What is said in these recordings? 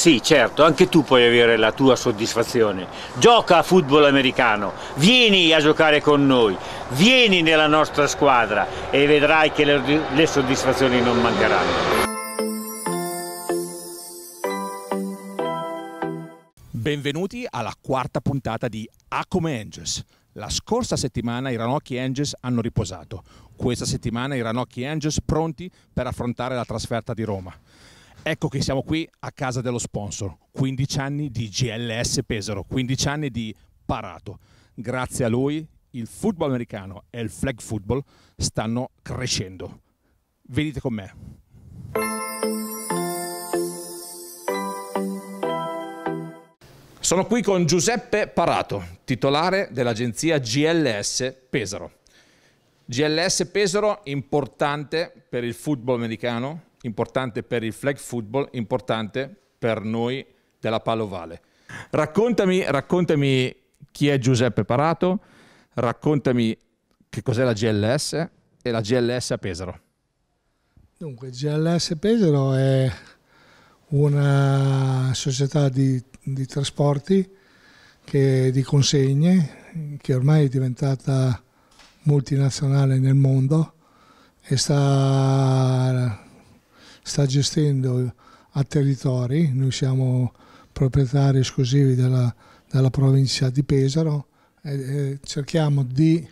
Sì, certo, anche tu puoi avere la tua soddisfazione. Gioca a football americano, vieni a giocare con noi, vieni nella nostra squadra e vedrai che le, le soddisfazioni non mancheranno. Benvenuti alla quarta puntata di A come Angels. La scorsa settimana i Ranocchi Angels hanno riposato. Questa settimana i Ranocchi Angels pronti per affrontare la trasferta di Roma. Ecco che siamo qui a casa dello sponsor. 15 anni di GLS Pesaro, 15 anni di parato. Grazie a lui il football americano e il flag football stanno crescendo. Venite con me. Sono qui con Giuseppe Parato, titolare dell'agenzia GLS Pesaro. GLS Pesaro importante per il football americano, importante per il flag football, importante per noi della Palovale. Raccontami, raccontami chi è Giuseppe Parato, raccontami che cos'è la GLS e la GLS a Pesaro. Dunque, GLS Pesaro è una società di, di trasporti che, di consegne che ormai è diventata multinazionale nel mondo e sta sta gestendo a territori, noi siamo proprietari esclusivi della, della provincia di Pesaro e, e cerchiamo di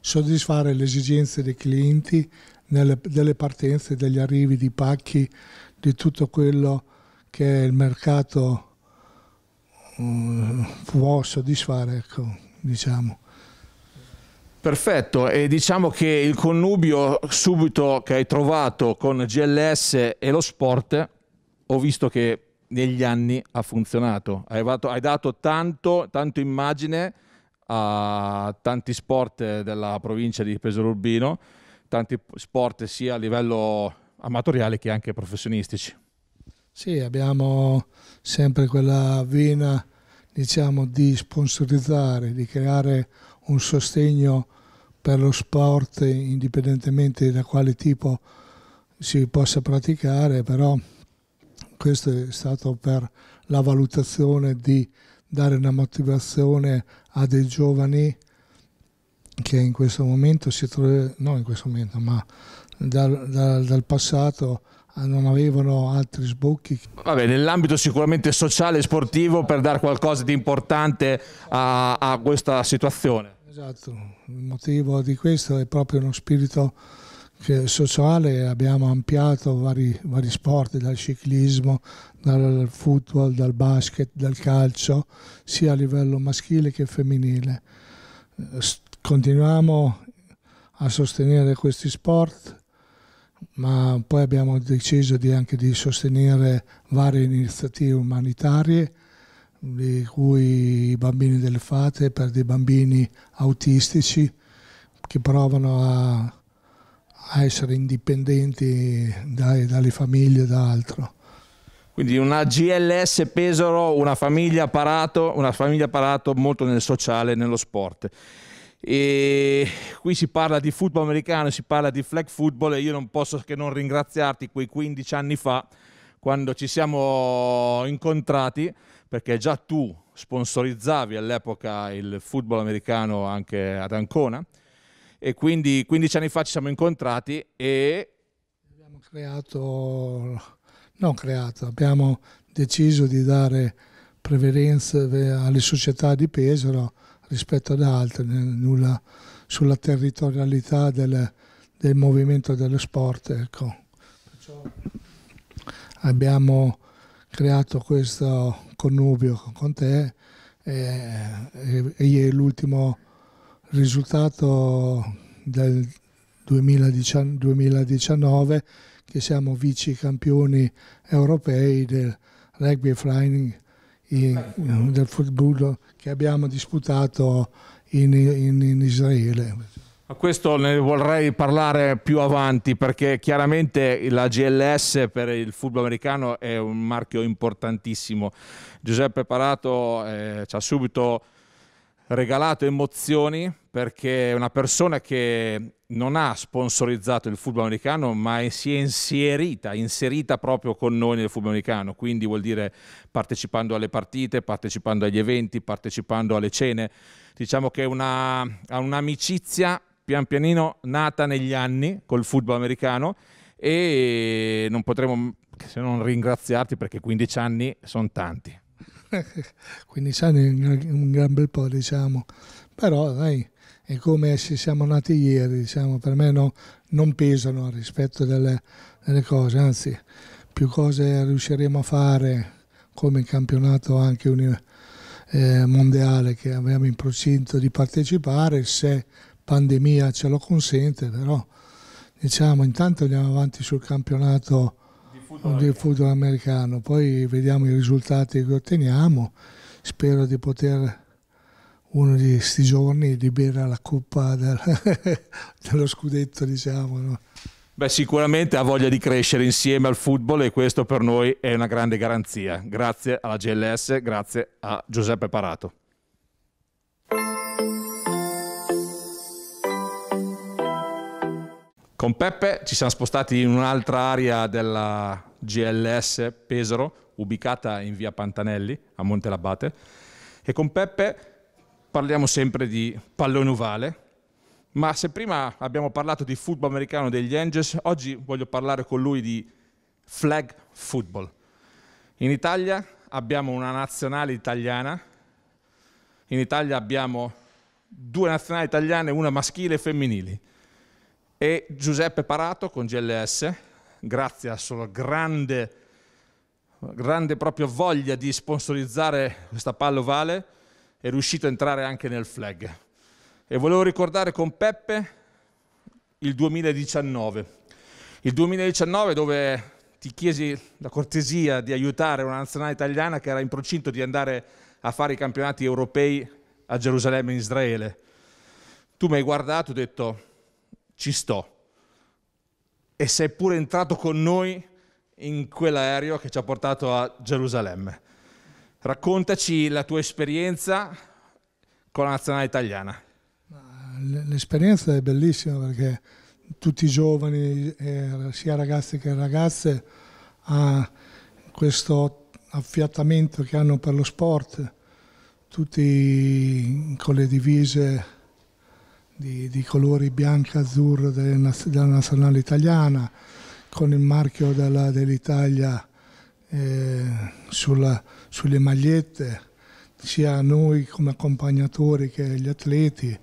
soddisfare le esigenze dei clienti nelle, delle partenze, degli arrivi di pacchi, di tutto quello che il mercato um, può soddisfare, ecco, diciamo. Perfetto, e diciamo che il connubio subito che hai trovato con GLS e lo sport, ho visto che negli anni ha funzionato, hai, dato, hai dato tanto, tanto immagine a tanti sport della provincia di Pesaro Urbino, tanti sport sia a livello amatoriale che anche professionistici. Sì, abbiamo sempre quella vena diciamo, di sponsorizzare, di creare un sostegno per lo sport indipendentemente da quale tipo si possa praticare, però questo è stato per la valutazione di dare una motivazione a dei giovani che in questo momento si trovano, non in questo momento, ma dal, dal, dal passato non avevano altri sbocchi. Vabbè, nell'ambito sicuramente sociale e sportivo per dare qualcosa di importante a, a questa situazione. Esatto, il motivo di questo è proprio uno spirito sociale, abbiamo ampliato vari, vari sport, dal ciclismo, dal football, dal basket, dal calcio, sia a livello maschile che femminile. Continuiamo a sostenere questi sport, ma poi abbiamo deciso di anche di sostenere varie iniziative umanitarie di cui i bambini delle fate per dei bambini autistici che provano a, a essere indipendenti dai, dalle famiglie e da altro. Quindi una GLS Pesaro, una famiglia parato, una famiglia parato molto nel sociale e nello sport. E qui si parla di football americano, si parla di flag football e io non posso che non ringraziarti quei 15 anni fa quando ci siamo incontrati perché già tu sponsorizzavi all'epoca il football americano anche ad Ancona e quindi 15 anni fa ci siamo incontrati e abbiamo creato non creato, abbiamo deciso di dare preferenze alle società di Pesaro rispetto ad altre, nulla sulla territorialità del, del movimento dello sport. Ecco. Abbiamo creato questo connubio con te e, e, e l'ultimo risultato del 2019 che siamo vice campioni europei del rugby flying in, del football che abbiamo disputato in, in, in Israele. A questo ne vorrei parlare più avanti perché chiaramente la GLS per il football americano è un marchio importantissimo. Giuseppe Parato eh, ci ha subito regalato emozioni perché è una persona che non ha sponsorizzato il football americano ma si è inserita, inserita proprio con noi nel football americano, quindi vuol dire partecipando alle partite, partecipando agli eventi, partecipando alle cene, diciamo che una, ha un'amicizia pian pianino nata negli anni col football americano e non potremo se non ringraziarti perché 15 anni sono tanti. 15 anni è un gran bel po', diciamo, però dai, è come se siamo nati ieri, diciamo, per me no, non pesano rispetto delle, delle cose, anzi più cose riusciremo a fare come il campionato anche uni, eh, mondiale che abbiamo in procinto di partecipare se pandemia ce lo consente, però diciamo intanto andiamo avanti sul campionato di football, di football americano, poi vediamo i risultati che otteniamo, spero di poter uno di questi giorni bere la coppa del, dello scudetto, diciamo. No? Beh, sicuramente ha voglia di crescere insieme al football e questo per noi è una grande garanzia. Grazie alla GLS, grazie a Giuseppe Parato. Con Peppe ci siamo spostati in un'altra area della GLS Pesaro, ubicata in via Pantanelli a Montelabate. E con Peppe parliamo sempre di pallone ovale. Ma se prima abbiamo parlato di football americano degli Angels, oggi voglio parlare con lui di flag football. In Italia abbiamo una nazionale italiana, in Italia abbiamo due nazionali italiane, una maschile e femminile e Giuseppe Parato con GLS, grazie alla sua grande, grande proprio voglia di sponsorizzare questa palla ovale, è riuscito a entrare anche nel flag. E volevo ricordare con Peppe il 2019. Il 2019 dove ti chiesi la cortesia di aiutare una nazionale italiana che era in procinto di andare a fare i campionati europei a Gerusalemme in Israele. Tu mi hai guardato e hai detto ci sto. E sei pure entrato con noi in quell'aereo che ci ha portato a Gerusalemme. Raccontaci la tua esperienza con la nazionale italiana. L'esperienza è bellissima perché tutti i giovani, eh, sia ragazzi che ragazze, a questo affiatamento che hanno per lo sport, tutti con le divise di, di colori e azzurro della, della nazionale italiana, con il marchio dell'Italia dell eh, sulle magliette, sia noi come accompagnatori che gli atleti.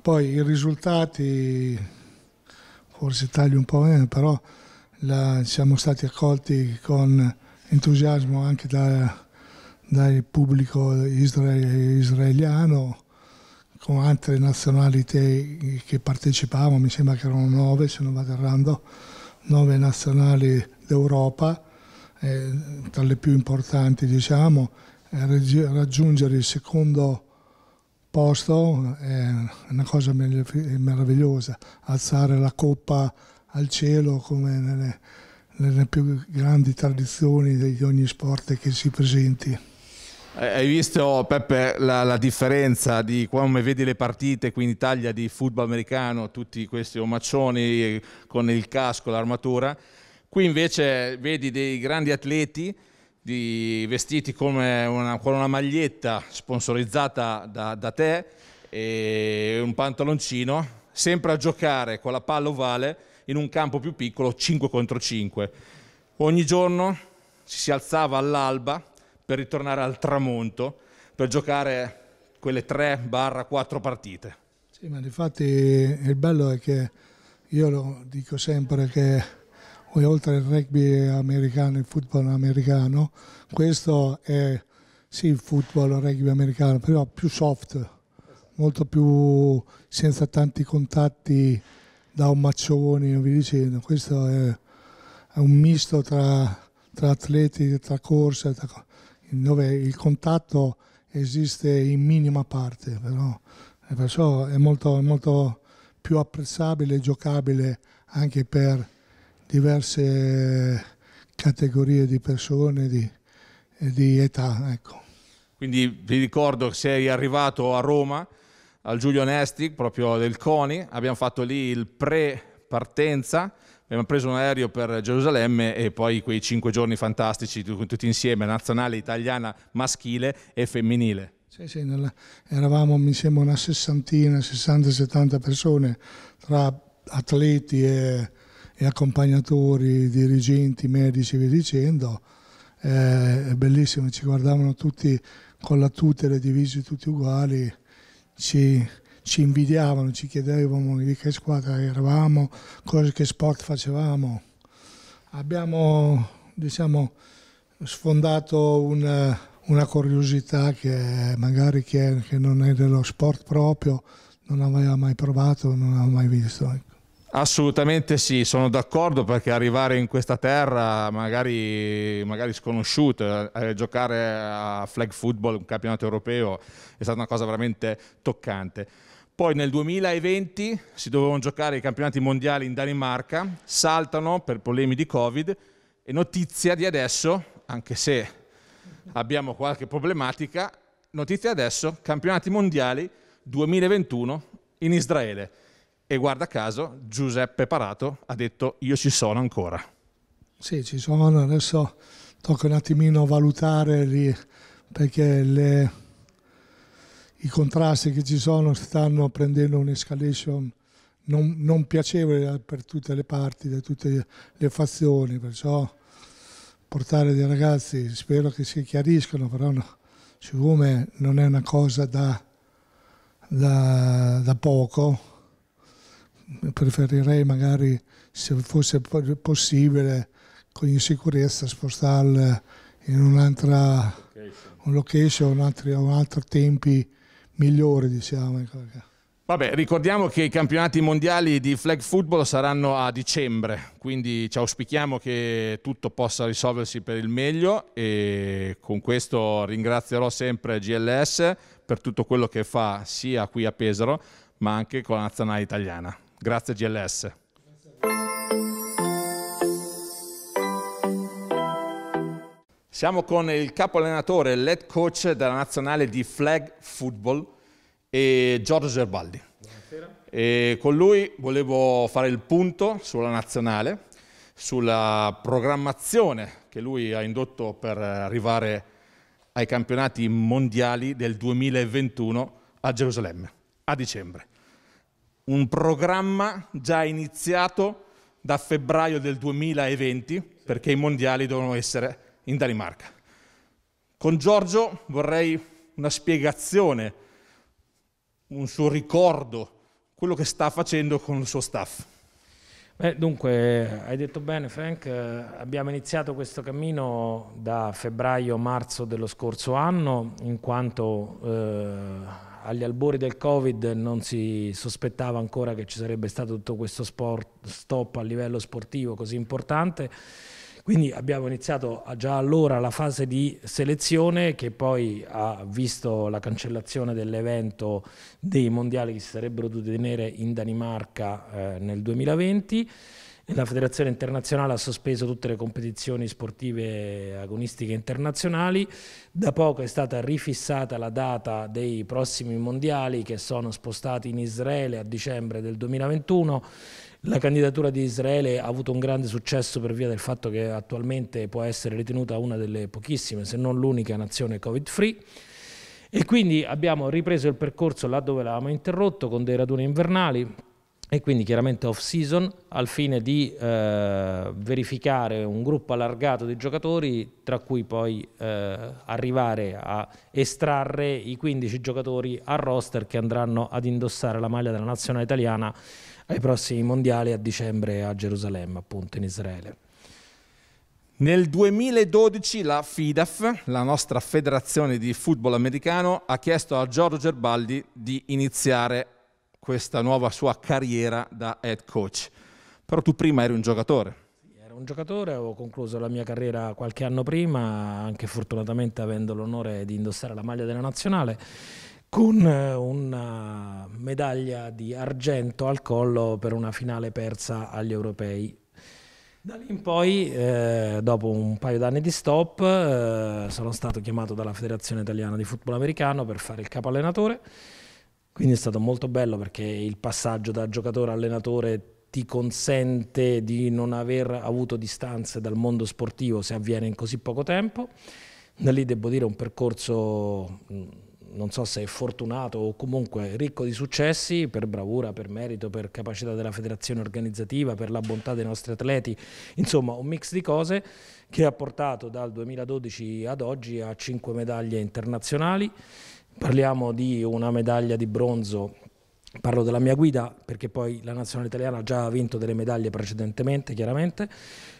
Poi i risultati, forse taglio un po', meno, eh, però la, siamo stati accolti con entusiasmo anche da, dal pubblico israel, israeliano con altre nazionalità che partecipavano, mi sembra che erano nove, se non vado errando, nove nazionali d'Europa, eh, tra le più importanti diciamo, eh, raggiungere il secondo posto è una cosa meravigliosa, alzare la coppa al cielo come nelle, nelle più grandi tradizioni di ogni sport che si presenti. Eh, hai visto Peppe la, la, differenza di come vedi le partite qui in Italia di football americano, tutti questi omaccioni eh, con il casco, l'armatura. Qui invece vedi dei grandi atleti di, vestiti una, con una maglietta sponsorizzata da, da te e un pantaloncino, sempre a giocare con la palla ovale in un campo più piccolo 5 contro 5. Ogni giorno ci si alzava all'alba per ritornare al tramonto per giocare quelle 3-4 partite. Sì, ma infatti il bello è che io lo dico sempre che oltre al rugby americano, il football americano, questo è sì il football, il rugby americano, però più soft, molto più senza tanti contatti da un maccione, vi dicendo, questo è, è un misto tra, tra atleti, tra corsa, tra, dove il contatto esiste in minima parte, però, perciò è molto, molto più apprezzabile e giocabile anche per diverse categorie di persone, di, di età. Ecco. Quindi vi ricordo che sei arrivato a Roma al Giulio Nesti, proprio del CONI, abbiamo fatto lì il pre-partenza abbiamo preso un aereo per Gerusalemme e poi quei cinque giorni fantastici tutti insieme, nazionale italiana maschile e femminile. Sì, sì, nella, eravamo mi una sessantina, 60-70 persone tra atleti e, e, accompagnatori, dirigenti, medici e via dicendo. Eh, è bellissimo, ci guardavano tutti con la tutela divisi tutti uguali, ci, ci invidiavano, ci chiedevano di che squadra eravamo, cose che sport facevamo. Abbiamo diciamo, sfondato una, una curiosità che magari chi, è, che non è dello sport proprio non aveva mai provato, non aveva mai visto. Ecco. Assolutamente sì, sono d'accordo perché arrivare in questa terra magari, magari sconosciuta, eh, giocare a flag football, un campionato europeo, è stata una cosa veramente toccante. Poi nel 2020 si dovevano giocare i campionati mondiali in Danimarca, saltano per problemi di Covid e notizia di adesso, anche se abbiamo qualche problematica, notizia adesso, campionati mondiali 2021 in Israele. E guarda caso, Giuseppe Parato ha detto io ci sono ancora. Sì, ci sono, adesso tocca un attimino valutare lì, perché le i contrasti che ci sono stanno prendendo un'escalation non, non, piacevole per tutte le parti, da tutte le fazioni, perciò portare dei ragazzi, spero che si chiariscano, però no, siccome non è una cosa da, da, da poco, preferirei magari se fosse possibile con sicurezza spostarle in un'altra location, un altri, tempi migliori, diciamo. Vabbè, ricordiamo che i campionati mondiali di flag football saranno a dicembre, quindi ci auspichiamo che tutto possa risolversi per il meglio e con questo ringrazierò sempre GLS per tutto quello che fa sia qui a Pesaro ma anche con la nazionale italiana. Grazie GLS. Siamo con il capo allenatore, l'head coach della nazionale di flag football, Giorgio Gerbaldi. Buonasera. E con lui volevo fare il punto sulla nazionale, sulla programmazione che lui ha indotto per arrivare ai campionati mondiali del 2021 a Gerusalemme, a dicembre. Un programma già iniziato da febbraio del 2020, perché i mondiali devono essere in Danimarca. Con Giorgio vorrei una spiegazione, un suo ricordo, quello che sta facendo con il suo staff. Beh, dunque, hai detto bene Frank, eh, abbiamo iniziato questo cammino da febbraio-marzo dello scorso anno, in quanto eh, agli albori del Covid non si sospettava ancora che ci sarebbe stato tutto questo sport, stop a livello sportivo così importante quindi abbiamo iniziato già allora la fase di selezione che poi ha visto la cancellazione dell'evento dei mondiali che si sarebbero dovuti tenere in Danimarca eh, nel 2020 la Federazione Internazionale ha sospeso tutte le competizioni sportive agonistiche internazionali, da poco è stata rifissata la data dei prossimi mondiali che sono spostati in Israele a dicembre del 2021. La candidatura di Israele ha avuto un grande successo per via del fatto che attualmente può essere ritenuta una delle pochissime, se non l'unica nazione covid-free. E quindi abbiamo ripreso il percorso là dove l'avevamo interrotto con dei raduni invernali e quindi chiaramente off season al fine di eh, verificare un gruppo allargato di giocatori tra cui poi eh, arrivare a estrarre i 15 giocatori a roster che andranno ad indossare la maglia della nazionale italiana ai prossimi mondiali a dicembre a Gerusalemme appunto in Israele. Nel 2012 la FIDAF, la nostra federazione di football americano, ha chiesto a Giorgio Gerbaldi di iniziare questa nuova sua carriera da head coach. Però tu prima eri un giocatore un giocatore, avevo concluso la mia carriera qualche anno prima, anche fortunatamente avendo l'onore di indossare la maglia della nazionale, con eh, una medaglia di argento al collo per una finale persa agli europei. Da lì in poi, eh, dopo un paio d'anni di stop, eh, sono stato chiamato dalla Federazione Italiana di Football Americano per fare il capo allenatore. Quindi è stato molto bello perché il passaggio da giocatore a allenatore ti consente di non aver avuto distanze dal mondo sportivo se avviene in così poco tempo. Da lì devo dire un percorso, non so se fortunato o comunque ricco di successi, per bravura, per merito, per capacità della federazione organizzativa, per la bontà dei nostri atleti, insomma un mix di cose che ha portato dal 2012 ad oggi a 5 medaglie internazionali. Parliamo di una medaglia di bronzo parlo della mia guida perché poi la nazionale italiana ha già vinto delle medaglie precedentemente chiaramente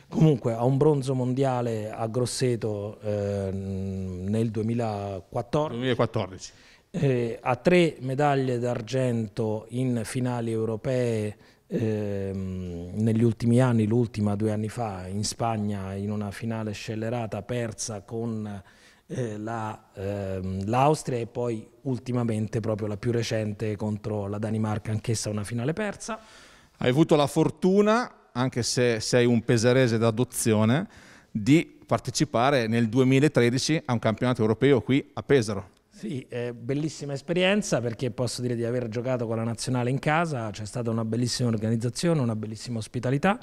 comunque a un bronzo mondiale a Grosseto ehm, eh, nel 2014, 2014. Eh, a tre medaglie d'argento in finali europee eh, negli ultimi anni l'ultima due anni fa in Spagna in una finale scellerata persa con eh, l'Austria la, ehm, e poi ultimamente proprio la più recente contro la Danimarca, anch'essa una finale persa. Hai avuto la fortuna, anche se sei un pesarese d'adozione, di partecipare nel 2013 a un campionato europeo qui a Pesaro. Sì, bellissima esperienza perché posso dire di aver giocato con la nazionale in casa, c'è stata una bellissima organizzazione, una bellissima ospitalità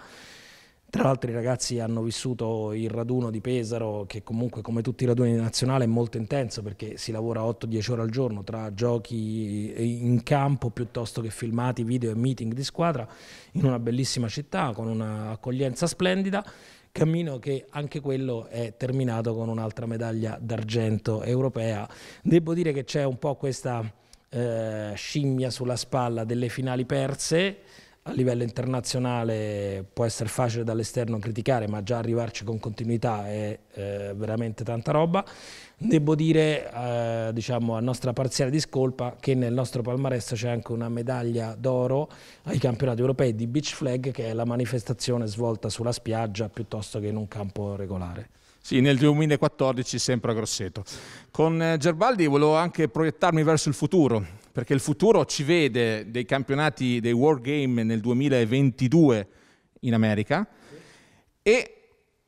tra l'altro i ragazzi hanno vissuto il raduno di Pesaro, che comunque come tutti i raduni di nazionale è molto intenso perché si lavora 8-10 ore al giorno tra giochi in campo piuttosto che filmati, video e meeting di squadra in una bellissima città con un'accoglienza splendida cammino che anche quello è terminato con un'altra medaglia d'argento europea. Devo dire che c'è un po' questa eh, scimmia sulla spalla delle finali perse a livello internazionale può essere facile dall'esterno criticare, ma già arrivarci con continuità è eh, veramente tanta roba. Devo dire, eh, diciamo, a nostra parziale discolpa, che nel nostro palmarès c'è anche una medaglia d'oro ai campionati europei di beach flag, che è la manifestazione svolta sulla spiaggia piuttosto che in un campo regolare. Sì, nel 2014 sempre a Grosseto. Con eh, Gerbaldi volevo anche proiettarmi verso il futuro perché il futuro ci vede dei campionati dei World Game nel 2022 in America e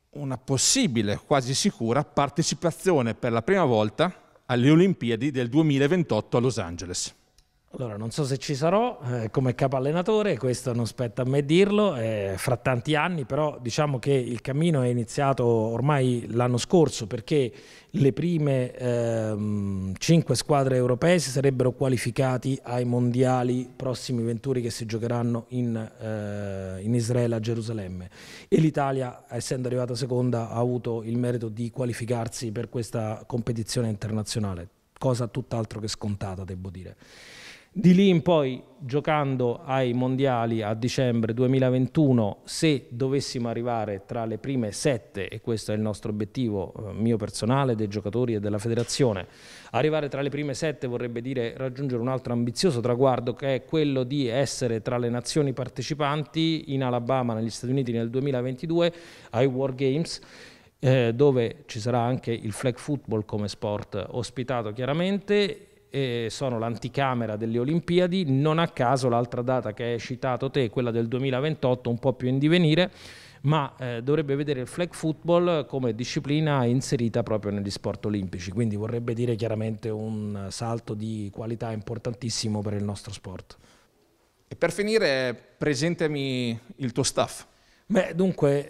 una possibile, quasi sicura, partecipazione per la prima volta alle Olimpiadi del 2028 a Los Angeles. Allora, non so se ci sarò eh, come capo allenatore, questo non spetta a me dirlo, eh, fra tanti anni, però diciamo che il cammino è iniziato ormai l'anno scorso perché le prime ehm, cinque squadre europee si sarebbero qualificate ai mondiali prossimi venturi che si giocheranno in, eh, in Israele a Gerusalemme e l'Italia, essendo arrivata seconda, ha avuto il merito di qualificarsi per questa competizione internazionale, cosa tutt'altro che scontata, devo dire. Di lì in poi, giocando ai mondiali a dicembre 2021, se dovessimo arrivare tra le prime sette, e questo è il nostro obiettivo eh, mio personale, dei giocatori e della federazione, arrivare tra le prime sette vorrebbe dire raggiungere un altro ambizioso traguardo che è quello di essere tra le nazioni partecipanti in Alabama, negli Stati Uniti nel 2022, ai War Games. Eh, dove ci sarà anche il flag football come sport ospitato chiaramente eh, sono l'anticamera delle Olimpiadi, non a caso l'altra data che hai citato te, quella del 2028, un po' più in divenire, ma eh, dovrebbe vedere il flag football come disciplina inserita proprio negli sport olimpici, quindi vorrebbe dire chiaramente un salto di qualità importantissimo per il nostro sport. E per finire, presentami il tuo staff. Beh, dunque,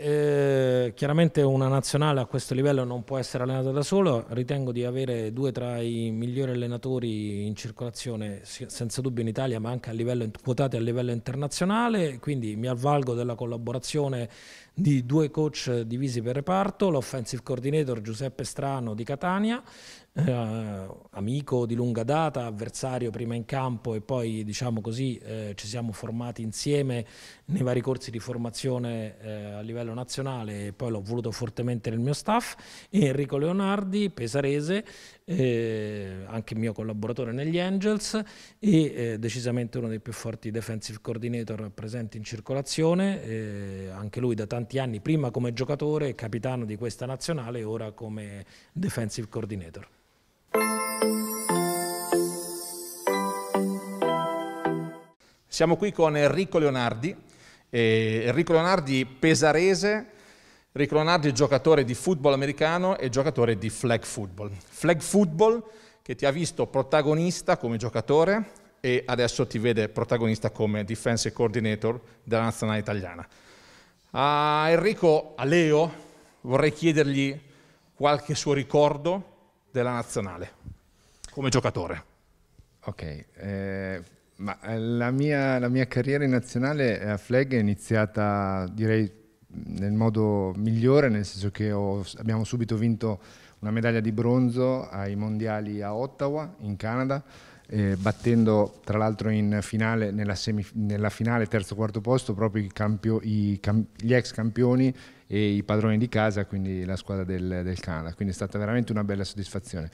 eh, chiaramente una nazionale a questo livello non può essere allenata da sola. ritengo di avere due tra i migliori allenatori in circolazione senza dubbio in Italia ma anche a livello, quotati a livello internazionale, quindi mi avvalgo della collaborazione di due coach divisi per reparto, l'offensive coordinator Giuseppe Strano di Catania, eh, amico di lunga data, avversario prima in campo e poi diciamo così eh, ci siamo formati insieme nei vari corsi di formazione eh, a livello nazionale e poi l'ho voluto fortemente nel mio staff, e Enrico Leonardi, pesarese, eh, anche mio collaboratore negli Angels e eh, decisamente uno dei più forti defensive coordinator presenti in circolazione, eh, anche lui da tanti anni, prima come giocatore, e capitano di questa nazionale e ora come defensive coordinator. Siamo qui con Enrico Leonardi, eh, Enrico Leonardi pesarese riclonarti giocatore di football americano e giocatore di flag football. Flag football che ti ha visto protagonista come giocatore e adesso ti vede protagonista come defensive coordinator della nazionale italiana. A Enrico, a Leo, vorrei chiedergli qualche suo ricordo della nazionale come giocatore. Ok, eh, eh, la, mia, la mia carriera in nazionale a flag è iniziata direi nel modo migliore, nel senso che ho, abbiamo subito vinto una medaglia di bronzo ai mondiali a Ottawa, in Canada, eh, battendo tra l'altro in finale, nella, nella finale terzo quarto posto proprio i campio, i gli ex campioni e i padroni di casa, quindi la squadra del, del Canada. Quindi è stata veramente una bella soddisfazione.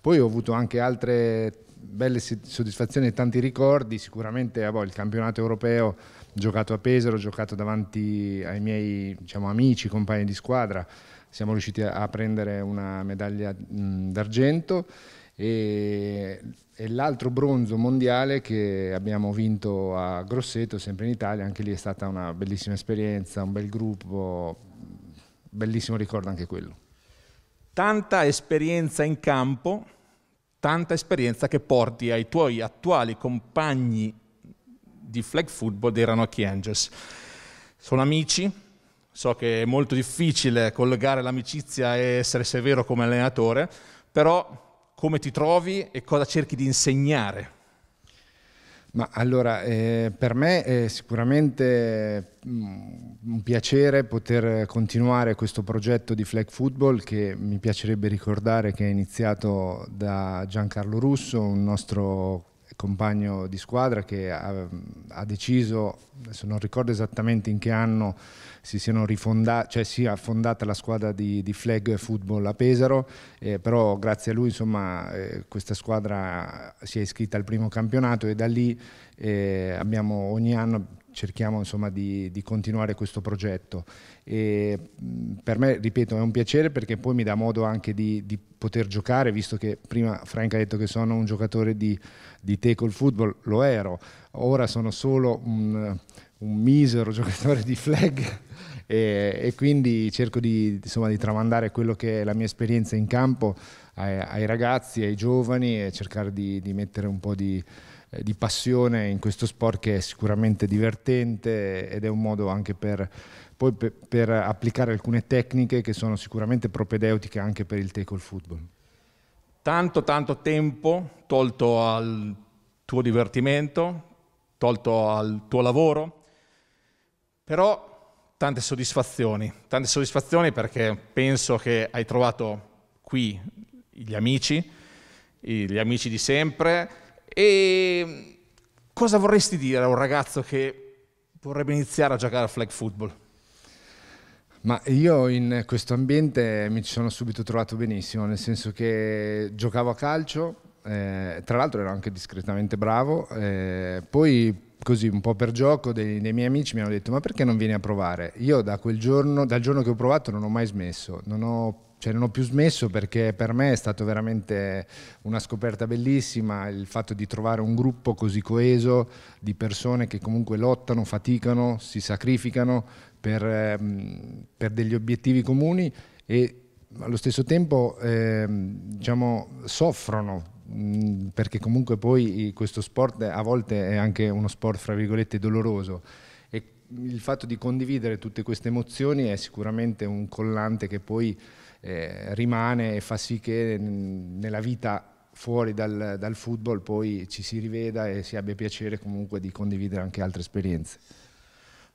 Poi ho avuto anche altre belle soddisfazioni e tanti ricordi, sicuramente ah boh, il campionato europeo giocato a Pesaro, giocato davanti ai miei diciamo, amici, compagni di squadra, siamo riusciti a prendere una medaglia d'argento e, e l'altro bronzo mondiale che abbiamo vinto a Grosseto, sempre in Italia, anche lì è stata una bellissima esperienza, un bel gruppo, bellissimo ricordo anche quello. Tanta esperienza in campo, tanta esperienza che porti ai tuoi attuali compagni di flag football erano a Angels. Sono amici, so che è molto difficile collegare l'amicizia e essere severo come allenatore, però come ti trovi e cosa cerchi di insegnare? Ma allora, eh, per me è sicuramente mm, un piacere poter continuare questo progetto di flag football che mi piacerebbe ricordare che è iniziato da Giancarlo Russo, un nostro compagno di squadra che ha, ha, deciso, adesso non ricordo esattamente in che anno si siano rifondati, cioè sia fondata la squadra di, di, flag football a Pesaro, eh, però grazie a lui insomma eh, questa squadra si è iscritta al primo campionato e da lì eh, abbiamo ogni anno cerchiamo insomma, di, di, continuare questo progetto. E per me, ripeto, è un piacere perché poi mi dà modo anche di, di poter giocare, visto che prima Frank ha detto che sono un giocatore di, di tackle football, lo ero, ora sono solo un, un misero giocatore di flag e, e quindi cerco di, insomma, di tramandare quello che è la mia esperienza in campo ai, ai ragazzi, ai giovani e cercare di, di mettere un po' di eh, di passione in questo sport che è sicuramente divertente ed è un modo anche per, poi per, per applicare alcune tecniche che sono sicuramente propedeutiche anche per il tackle football. Tanto tanto tempo tolto al tuo divertimento, tolto al tuo lavoro, però tante soddisfazioni, tante soddisfazioni perché penso che hai trovato qui gli amici, gli amici di sempre, e mm, cosa vorresti dire a un ragazzo che vorrebbe iniziare a giocare a flag football? Ma io in questo ambiente mi ci sono subito trovato benissimo, nel senso che giocavo a calcio, eh, tra l'altro ero anche discretamente bravo, eh, poi così un po' per gioco dei, dei, miei amici mi hanno detto ma perché non vieni a provare? Io da quel giorno, dal giorno che ho provato non ho mai smesso, non ho cioè non ho più smesso perché per me è stata veramente una scoperta bellissima il fatto di trovare un gruppo così coeso di persone che comunque lottano, faticano, si sacrificano per, ehm, per degli obiettivi comuni e allo stesso tempo eh, diciamo, soffrono mhmm, perché comunque poi questo sport a volte è anche uno sport fra virgolette doloroso e il fatto di condividere tutte queste emozioni è sicuramente un collante che poi eh, rimane e fa sì che mm, nella vita fuori dal, dal, football poi ci si riveda e si abbia piacere comunque di condividere anche altre esperienze.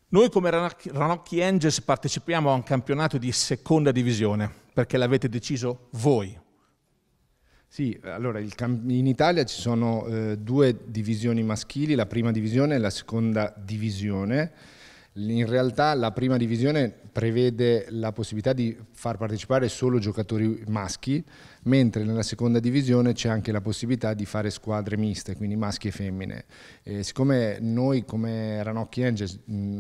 Noi come Ranocchi Angels partecipiamo a un campionato di seconda divisione perché l'avete deciso voi, sì, allora in Italia ci sono eh, due divisioni maschili, la prima divisione e la seconda divisione. In realtà la prima divisione prevede la possibilità di far partecipare solo giocatori maschi, mentre nella seconda divisione c'è anche la possibilità di fare squadre miste, quindi maschi e femmine. E siccome noi come Ranocchi Angels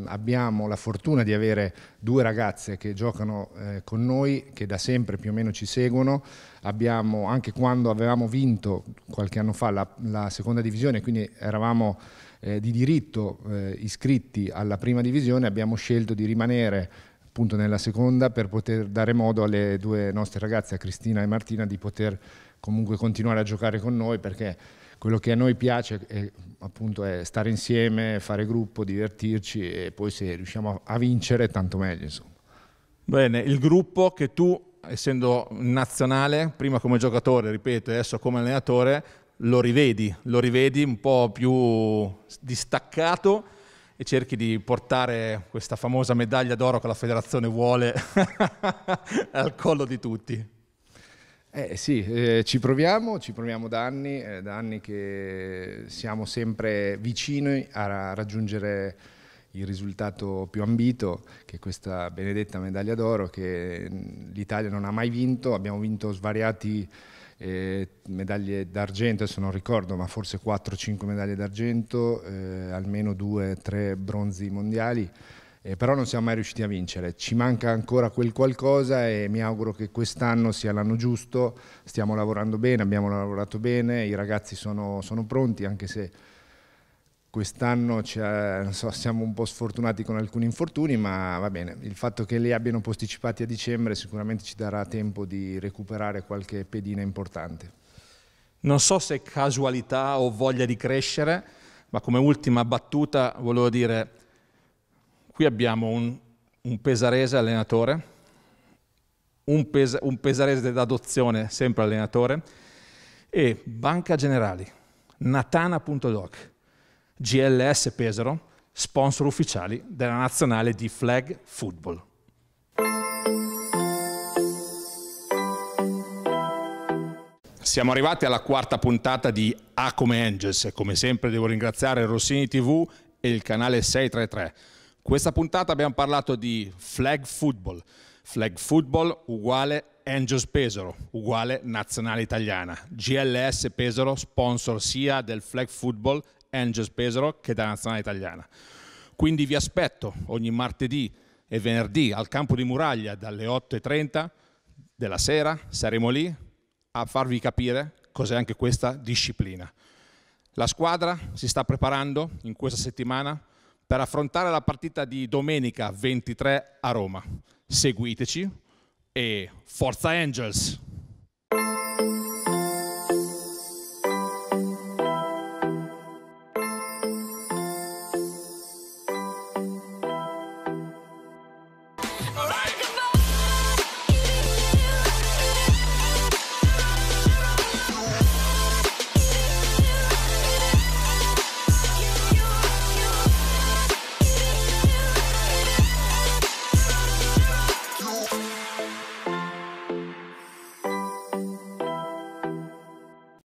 abbiamo la fortuna di avere due ragazze che giocano eh, con noi, che da sempre più o meno ci seguono, abbiamo, anche quando avevamo vinto qualche anno fa la, la seconda divisione, quindi eravamo eh, di diritto eh, iscritti alla prima divisione abbiamo scelto di rimanere appunto nella seconda per poter dare modo alle due nostre ragazze, a Cristina e Martina, di poter comunque continuare a giocare con noi perché quello che a noi piace è, appunto, è stare insieme, fare gruppo, divertirci e poi se riusciamo a, vincere tanto meglio. Insomma. Bene, il gruppo che tu, essendo nazionale, prima come giocatore, ripeto, adesso come allenatore, lo rivedi, lo rivedi un po' più distaccato e cerchi di portare questa famosa medaglia d'oro che la federazione vuole al collo di tutti. Eh sì, eh, ci proviamo, ci proviamo da anni, eh, da anni che siamo sempre vicini a raggiungere il risultato più ambito, che è questa benedetta medaglia d'oro che mm, l'Italia non ha mai vinto, abbiamo vinto svariati eh, medaglie d'argento, adesso non ricordo, ma forse 4-5 medaglie d'argento, eh, almeno 2-3 bronzi mondiali. Eh, però non siamo mai riusciti a vincere, ci manca ancora quel qualcosa e mi auguro che quest'anno sia l'anno giusto, stiamo lavorando bene, abbiamo lavorato bene, i ragazzi sono, sono pronti anche se Quest'anno eh, so, siamo un po' sfortunati con alcuni infortuni, ma va bene, il fatto che li abbiano posticipati a dicembre sicuramente ci darà tempo di recuperare qualche pedina importante. Non so se è casualità o voglia di crescere, ma come ultima battuta volevo dire, qui abbiamo un, un pesarese allenatore, un, pes un pesarese d'adozione sempre allenatore e Banca Generali, natana.doc. GLS Pesaro, sponsor ufficiali della nazionale di flag football. Siamo arrivati alla quarta puntata di A come Angels e come sempre devo ringraziare Rossini TV e il canale 633. Questa puntata abbiamo parlato di flag football. Flag football uguale Angels Pesaro, uguale Nazionale Italiana. GLS Pesaro, sponsor sia del flag football Angels Pesaro che dalla nazionale italiana. Quindi vi aspetto ogni martedì e venerdì al campo di Muraglia dalle 8.30 della sera, saremo lì a farvi capire cos'è anche questa disciplina. La squadra si sta preparando in questa settimana per affrontare la partita di domenica 23 a Roma. Seguiteci e forza Angels!